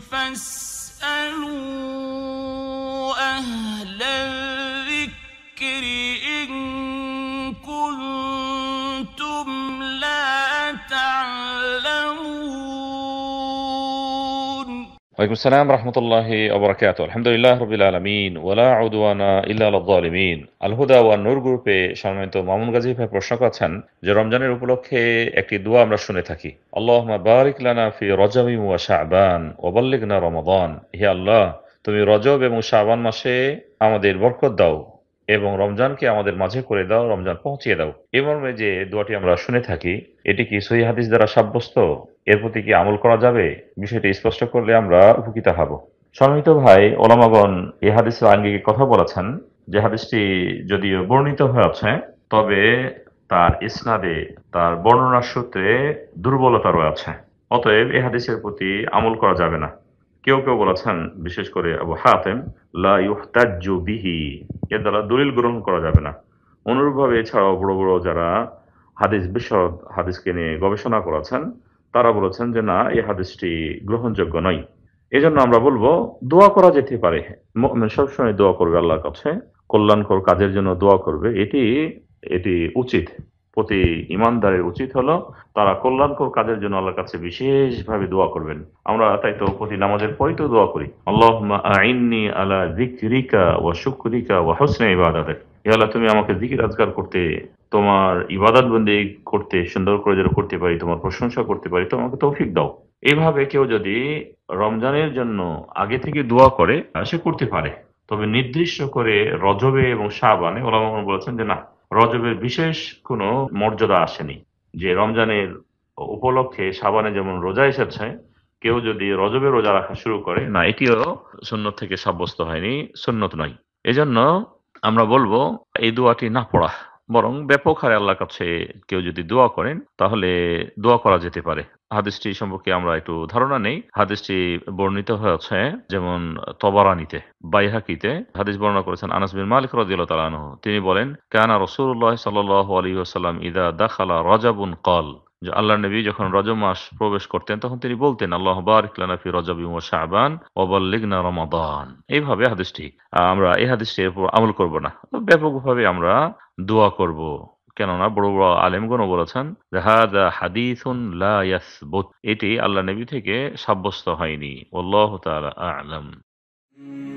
فاسألوا أهل الذكر ওয়ালাইকুম আসসালাম রহমতুল্লাহ অবরাকাত আলহামদুলিল্লাহ রবিল আলমিন ওয়ালা উদওয়ানা ইল্লাহদ্দালিমিন আলহুদা ওয়া নূর সম্মানিত মামুন গাজী ভাই প্রশ্ন করছেন যে রমজানের উপলক্ষে একটি দোয়া আমরা শুনে থাকি আল্লাহ বারিক লানা ফি রজামি ওয়া শাহবান ওবাল্লিগনা রমাদান হে আল্লাহ তুমি রজব এবং শাহবান মাসে আমাদের বরকত দাও এবং রমজানকে আমাদের মাঝে করে দাও রমজান পৌঁছিয়ে দাও এ মর্মে যে দোয়াটি আমরা শুনে থাকি এটি কি সহি হাদিস দ্বারা সাব্যস্ত এর প্রতি কি আমল করা যাবে বিষয়টি স্পষ্ট করলে আমরা উপকৃত হব সম্মিলিত ভাই ওলামাগণ এ হাদিসের আঙ্গিকে কথা বলেছেন যে হাদিসটি যদিও বর্ণিত হয়েছে তবে তার ইসনাদে তার বর্ণনার সূত্রে দুর্বলতা রয়েছে অতএব এ হাদিসের প্রতি আমল করা যাবে না কেউ কেউ বলেছেন বিশেষ করে আবু হাতেম লাহতাজু বিহি এর দ্বারা দলিল গ্রহণ করা যাবে না অনুরূপভাবে এছাড়াও বড় বড় যারা হাদিস বিশদ হাদিসকে নিয়ে গবেষণা করেছেন তারা বলেছেন যে না এই হাদিসটি গ্রহণযোগ্য নয় এজন্য আমরা বলবো দোয়া করা যেতে পারে সবসময় দোয়া করবে আল্লাহর কাছে কল্যাণকর কাজের জন্য দোয়া করবে এটি এটি উচিত প্রতি ইমানদারের উচিত হলো তারা কল্যাণকর কাজের জন্য আল্লাহর কাছে বিশেষভাবে দোয়া করবেন আমরা তাই তো প্রতি নামাজের পরে তো দোয়া করি আল্লাহ আইনি আলা ও ওয়া শুক্রিকা ও হোসনে ইবাদাদের আল্লাহ তুমি আমাকে জিকির আজগার করতে তোমার ইবাদত বন্দি করতে সুন্দর করে যেন করতে পারি তোমার প্রশংসা করতে পারি তো আমাকে তৌফিক দাও এইভাবে কেউ যদি রমজানের জন্য আগে থেকে দোয়া করে সে করতে পারে তবে নির্দিষ্ট করে রজবে এবং শাহবানে ওলামা বলেছেন যে না রজবের বিশেষ কোনো মর্যাদা আসেনি যে রমজানের উপলক্ষে সাবানে যেমন রোজা এসেছে কেউ যদি রজবে রোজা রাখা শুরু করে না এটিও সুন্নত থেকে সাব্যস্ত হয়নি সুন্নত নয় এজন্য আমরা বলবো এই দোয়াটি না পড়া বরং ব্যাপক হারে আল্লাহর কাছে কেউ যদি দোয়া করেন তাহলে দোয়া করা যেতে পারে হাদিসটি সম্পর্কে আমরা একটু ধারণা নেই হাদিসটি বর্ণিত হয়েছে যেমন তবারানিতে বাইহাকিতে হাদিস বর্ণনা করেছেন আনাস বিন মালিক রাদিয়াল্লাহু তাআলা তিনি বলেন কানা রাসূলুল্লাহ সাল্লাল্লাহু আলাইহি ওয়াসাল্লাম ইদা দাখালা রাজাবুন কল যে আল্লাহ নবী যখন রজব মাস প্রবেশ করতেন তখন তিনি বলতেন আল্লাহ বারিকলানাফি রজব ইমো শাহবান ওবাল্লিগনা রমাদান এইভাবে হাদিসটি আমরা এই হাদিসটি এরপর আমল করব না ব্যাপকভাবে আমরা দোয়া করব কেননা বড় বড় আলেমগণ বলেছেন হাদা হাদিসুন লা ইয়াসবুত এটি আল্লাহ নবী থেকে সাব্যস্ত হয়নি আল্লাহ তাআলা আ'লাম